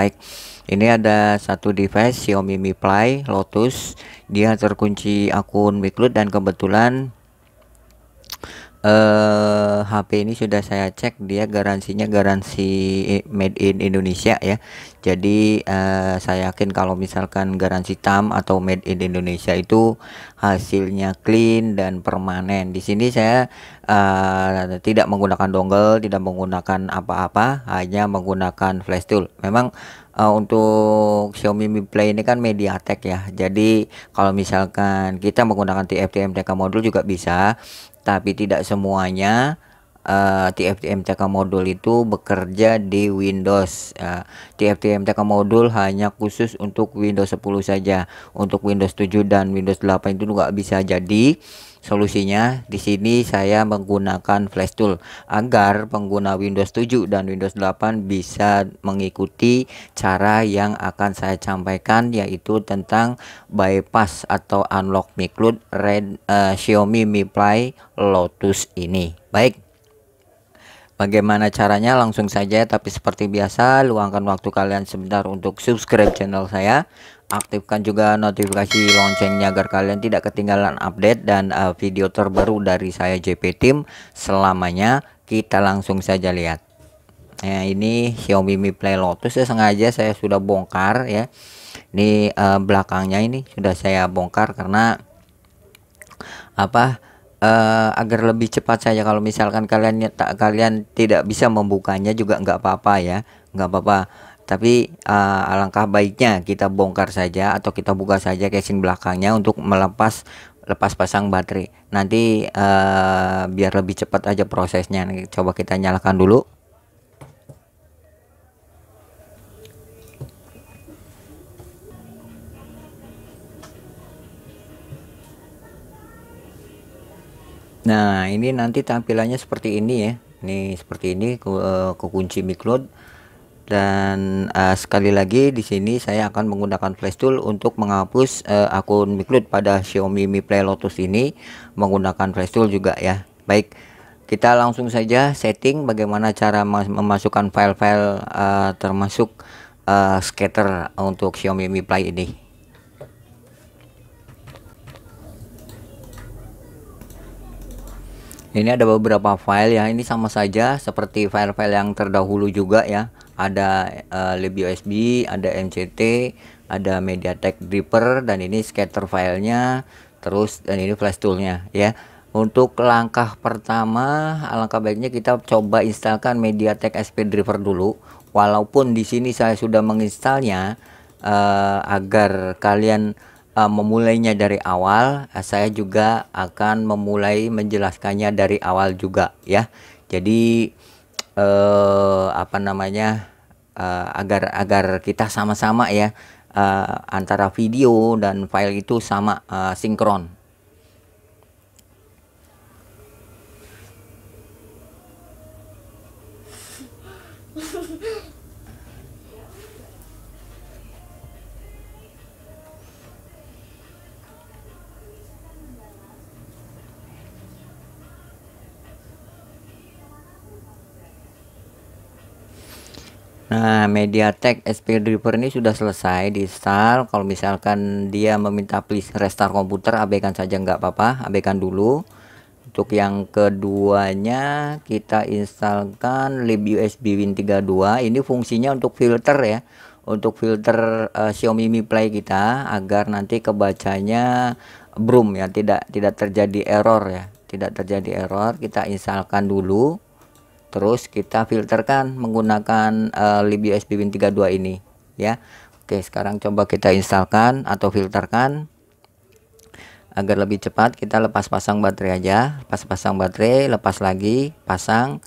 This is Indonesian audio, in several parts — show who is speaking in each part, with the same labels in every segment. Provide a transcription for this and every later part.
Speaker 1: baik ini ada satu device Xiaomi Mi Play Lotus dia terkunci akun Wicklood dan kebetulan eh HP ini sudah saya cek dia garansinya garansi made in Indonesia ya jadi eh, saya yakin kalau misalkan garansi TAM atau made in Indonesia itu hasilnya clean dan permanen di sini saya eh, tidak menggunakan dongle tidak menggunakan apa-apa hanya menggunakan flash tool memang uh, untuk Xiaomi Mi Play ini kan MediaTek ya. Jadi kalau misalkan kita menggunakan TFT MTK modul juga bisa, tapi tidak semuanya uh, eh, TFTMTK modul itu bekerja di Windows. Uh, eh, TFTMTK modul hanya khusus untuk Windows 10 saja. Untuk Windows 7 dan Windows 8 itu nggak bisa jadi. Solusinya di sini saya menggunakan flash tool agar pengguna Windows 7 dan Windows 8 bisa mengikuti cara yang akan saya sampaikan yaitu tentang bypass atau unlock Mi Red uh, Xiaomi Mi Play Lotus ini. Baik, Bagaimana caranya? Langsung saja, tapi seperti biasa, luangkan waktu kalian sebentar untuk subscribe channel saya. Aktifkan juga notifikasi loncengnya agar kalian tidak ketinggalan update dan uh, video terbaru dari saya JP Team selamanya. Kita langsung saja lihat. Ya, ini Xiaomi Mi Play Lotus ya sengaja saya sudah bongkar ya. Ini uh, belakangnya ini sudah saya bongkar karena apa? uh, agar lebih cepat saja kalau misalkan kalian tak kalian tidak bisa membukanya juga nggak apa-apa ya nggak apa-apa tapi uh, alangkah baiknya kita bongkar saja atau kita buka saja casing belakangnya untuk melepas lepas pasang baterai nanti uh, biar lebih cepat aja prosesnya coba kita nyalakan dulu Nah, ini nanti tampilannya seperti ini ya. Ini seperti ini ke, eh, ke kunci dan uh, sekali lagi di sini saya akan menggunakan flash tool untuk menghapus uh, akun micloud pada Xiaomi Mi Play Lotus ini menggunakan flash tool juga ya. Baik, kita langsung saja setting bagaimana cara memasukkan file-file uh, termasuk uh, scatter untuk Xiaomi Mi Play ini. Ini ada beberapa file ya. Ini sama saja seperti file-file yang terdahulu juga ya. Ada uh, lib USB, ada MCT, ada MediaTek Dripper dan ini scatter filenya. Terus dan ini flash toolnya ya. Untuk langkah pertama, alangkah baiknya kita coba instalkan MediaTek SP Driver dulu. Walaupun di sini saya sudah menginstalnya uh, agar kalian uh, memulainya dari awal, uh, saya juga akan memulai menjelaskannya dari awal juga ya. Jadi uh, apa namanya uh, agar agar kita sama-sama ya uh, antara video dan file itu sama uh, sinkron Nah, MediaTek SP Driver ini sudah selesai di install. Kalau misalkan dia meminta please restart komputer, abaikan saja nggak apa-apa, abaikan dulu. Untuk yang keduanya kita instalkan lib USB Win32. Ini fungsinya untuk filter ya. Untuk filter uh, Xiaomi Mi Play kita agar nanti kebacanya broom ya, tidak tidak terjadi error ya. Tidak terjadi error, kita instalkan dulu terus kita filterkan menggunakan uh, eh, libusb win32 ini ya Oke sekarang coba kita instalkan atau filterkan agar lebih cepat kita lepas pasang baterai aja lepas pasang baterai lepas lagi pasang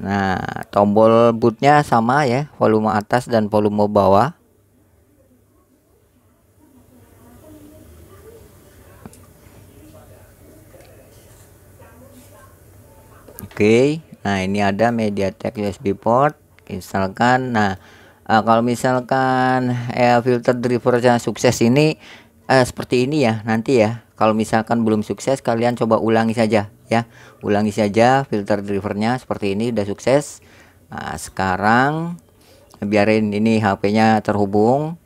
Speaker 1: nah tombol bootnya sama ya volume atas dan volume bawah Oke okay nah ini ada MediaTek USB port misalkan. nah uh, kalau misalkan uh, filter drivernya sukses ini uh, seperti ini ya nanti ya kalau misalkan belum sukses kalian coba ulangi saja ya ulangi saja filter drivernya seperti ini udah sukses nah, sekarang biarin ini HP-nya terhubung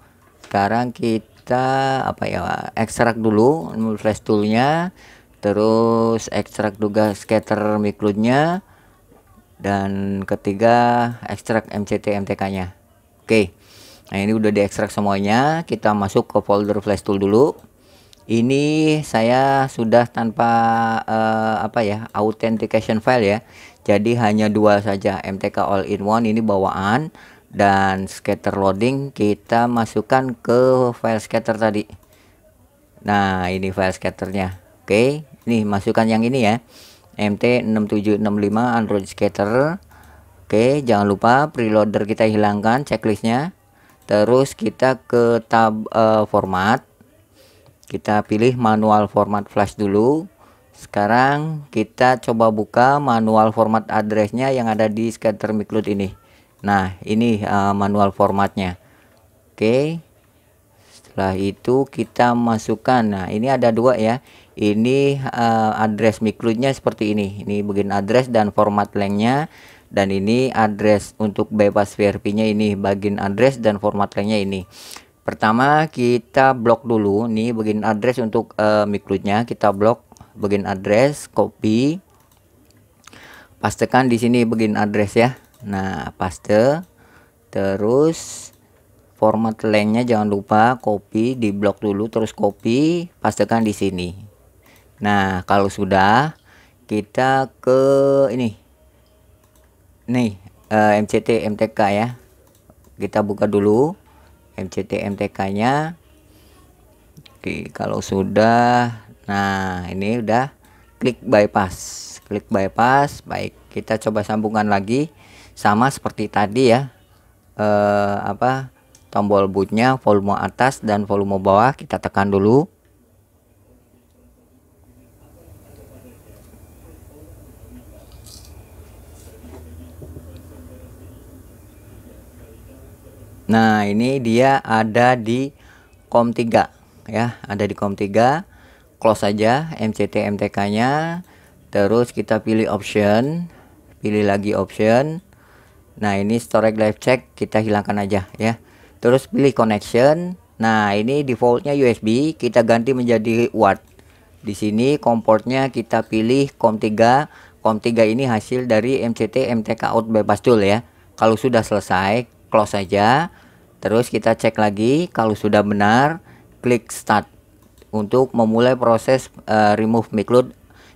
Speaker 1: sekarang kita apa ya ekstrak dulu flash toolnya terus ekstrak juga scatter include-nya dan ketiga ekstrak MCT MTK nya oke okay. nah ini udah diekstrak semuanya kita masuk ke folder flash tool dulu ini saya sudah tanpa uh, apa ya authentication file ya jadi hanya dua saja MTK all in one ini bawaan dan scatter loading kita masukkan ke file scatter tadi nah ini file scatternya oke okay. nih masukkan yang ini ya MT6765 Android Skater Oke jangan lupa preloader kita hilangkan checklistnya terus kita ke tab uh, format kita pilih manual format flash dulu sekarang kita coba buka manual format addressnya yang ada di scatter Miklut ini nah ini uh, manual formatnya oke setelah itu kita masukkan nah ini ada dua ya ini uh, address mikronya seperti ini ini bagian address dan format lengnya. dan ini address untuk bypass VRP nya ini bagian address dan format lengnya ini pertama kita blok dulu Ini bagian address untuk uh, eh, mikronya kita blok bagian address copy pastekan di sini bagian address ya nah paste terus format lengnya jangan lupa copy di blok dulu terus copy pastekan di sini Nah, kalau sudah kita ke ini. Nih, uh, eh, MCT MTK ya. Kita buka dulu MCT MTK-nya. Oke, kalau sudah nah ini udah klik bypass. Klik bypass, baik. Kita coba sambungkan lagi sama seperti tadi ya. Uh, apa? Tombol bootnya volume atas dan volume bawah kita tekan dulu. Nah, ini dia ada di COM 3 ya, ada di COM 3. Close saja MCT MTK-nya. Terus kita pilih option, pilih lagi option. Nah, ini storage live check kita hilangkan aja ya. Terus pilih connection. Nah, ini defaultnya USB, kita ganti menjadi watt. Di sini komportnya kita pilih COM 3. Com3 ini hasil dari MCT MTK out bypass tool ya. Kalau sudah selesai, close saja terus kita cek lagi kalau sudah benar klik start untuk memulai proses uh, remove mic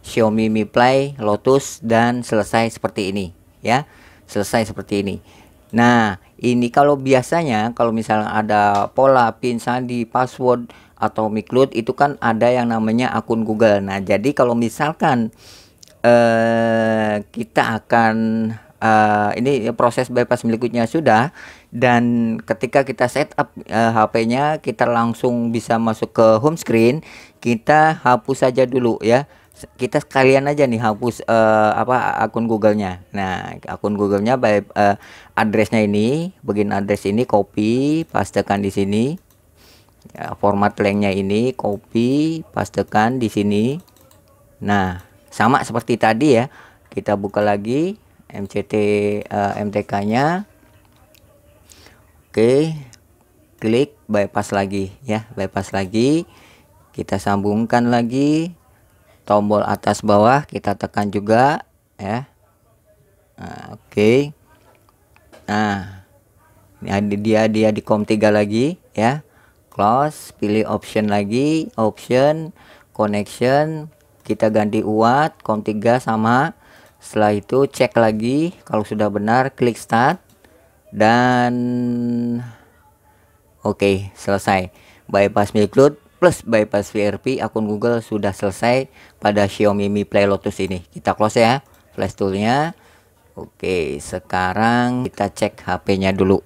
Speaker 1: Xiaomi Mi Play Lotus dan selesai seperti ini ya selesai seperti ini Nah, ini kalau biasanya kalau misalnya ada pola pin sandi, password atau miklud itu kan ada yang namanya akun Google. Nah, jadi kalau misalkan eh kita akan uh, ini proses bypass berikutnya sudah dan ketika kita setup uh, eh, HP-nya kita langsung bisa masuk ke home screen kita hapus saja dulu ya kita sekalian aja nih hapus uh, apa akun Google-nya. Nah, akun Google-nya by uh, address-nya ini, begin address ini copy, pastekan di sini. Ya, format link nya ini copy, pastekan di sini. Nah, sama seperti tadi ya. Kita buka lagi MCT uh, eh, MTK-nya. Oke, klik bypass lagi ya, bypass lagi. Kita sambungkan lagi tombol atas bawah kita tekan juga ya. Nah, oke. Nah, ini dia dia di COM 3 lagi ya. Close, pilih option lagi, option connection kita ganti UAT, COM3 sama setelah itu cek lagi kalau sudah benar klik start dan oke okay, selesai. Bypass Milkload plus bypass VRP akun Google sudah selesai pada Xiaomi Mi Play Lotus ini. Kita close ya flash toolnya. Oke, okay, sekarang kita cek HP-nya dulu.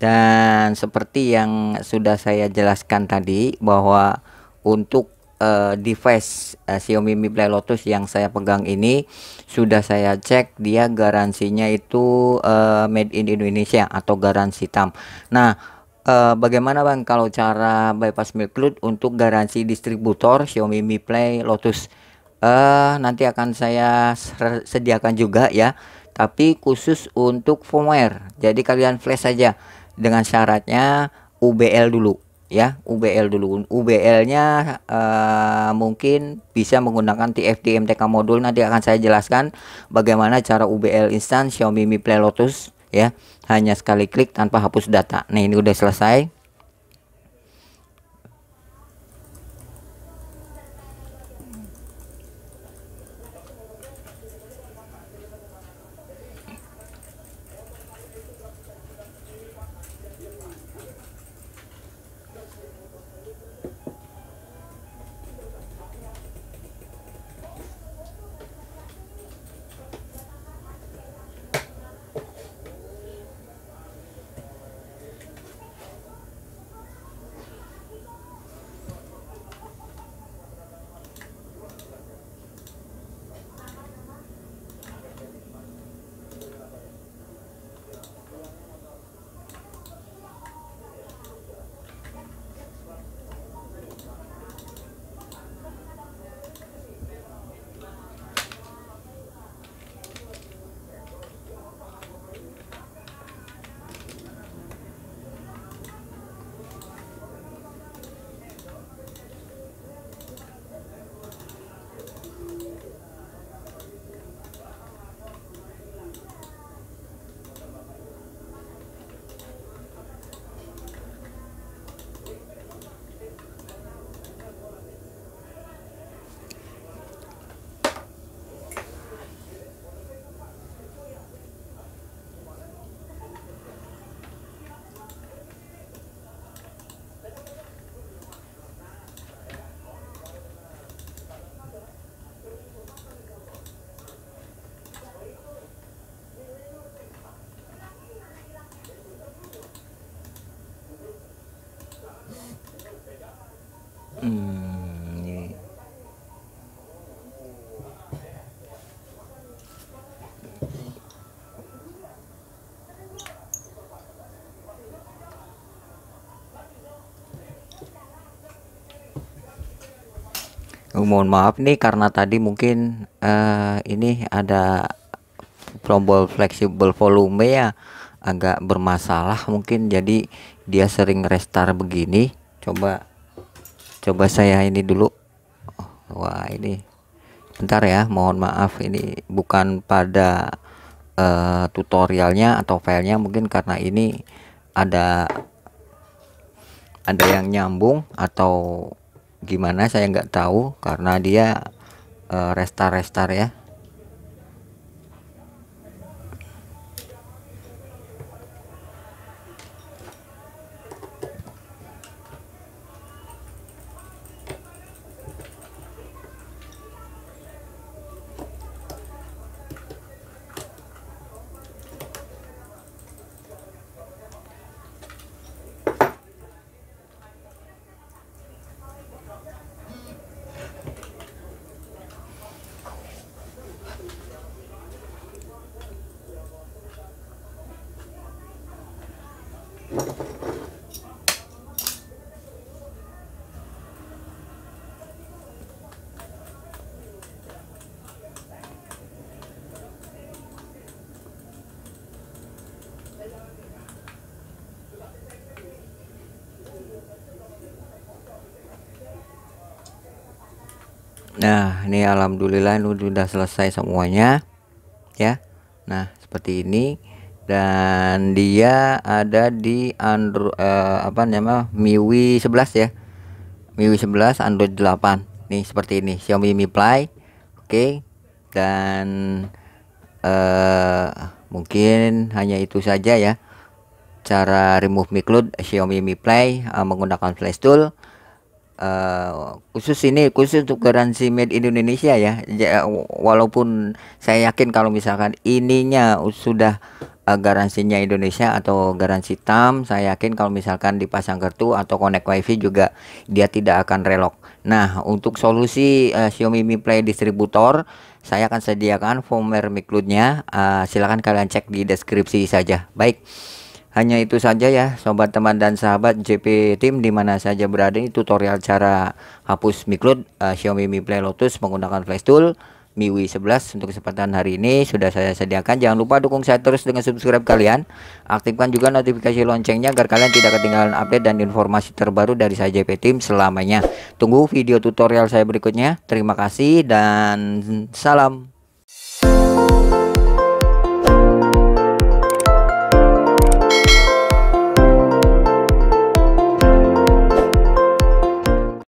Speaker 1: Dan seperti yang sudah saya jelaskan tadi bahwa untuk uh, device uh, Xiaomi Mi Play Lotus yang saya pegang ini sudah saya cek dia garansinya itu uh, made in Indonesia atau garansi tam. Nah, uh, bagaimana Bang kalau cara bypass milkload untuk garansi distributor Xiaomi Mi Play Lotus? Uh, nanti akan saya sediakan juga ya, tapi khusus untuk firmware. Jadi kalian flash saja dengan syaratnya UBL dulu ya UBL dulu UBL-nya uh, eh, mungkin bisa menggunakan TFT MTK modul nanti akan saya jelaskan bagaimana cara UBL instan Xiaomi Mi Play Lotus ya hanya sekali klik tanpa hapus data nah ini udah selesai mohon maaf nih karena tadi mungkin uh, ini ada tombol fleksibel volume ya agak bermasalah mungkin jadi dia sering restart begini coba coba saya ini dulu oh, wah ini bentar ya mohon maaf ini bukan pada uh, tutorialnya atau filenya mungkin karena ini ada ada yang nyambung atau gimana saya nggak tahu karena dia eh, restart-restart uh, ya Nah, ini alhamdulillah ini sudah selesai semuanya. Ya. Nah, seperti ini dan dia ada di Android eh, apa namanya? MIUI 11 ya. MIUI 11 Android 8. Nih, seperti ini Xiaomi Mi Play. Oke. Dan eh mungkin hanya itu saja ya. Cara remove MiCloud Xiaomi Mi Play eh, menggunakan Flash Tool uh, khusus ini khusus untuk garansi made in Indonesia ya. walaupun saya yakin kalau misalkan ininya sudah uh, garansinya Indonesia atau garansi TAM, saya yakin kalau misalkan dipasang kartu atau connect WiFi juga dia tidak akan relok. Nah, untuk solusi uh, Xiaomi Mi Play distributor, saya akan sediakan firmware Mi Uh, silakan kalian cek di deskripsi saja. Baik. Hanya itu saja ya sobat teman dan sahabat JP tim dimana saja berada ini tutorial cara hapus mikrot uh, Xiaomi Mi Play Lotus menggunakan flash tool MIUI 11 untuk kesempatan hari ini sudah saya sediakan. Jangan lupa dukung saya terus dengan subscribe kalian. Aktifkan juga notifikasi loncengnya agar kalian tidak ketinggalan update dan informasi terbaru dari saya JP tim selamanya. Tunggu video tutorial saya berikutnya. Terima kasih dan salam.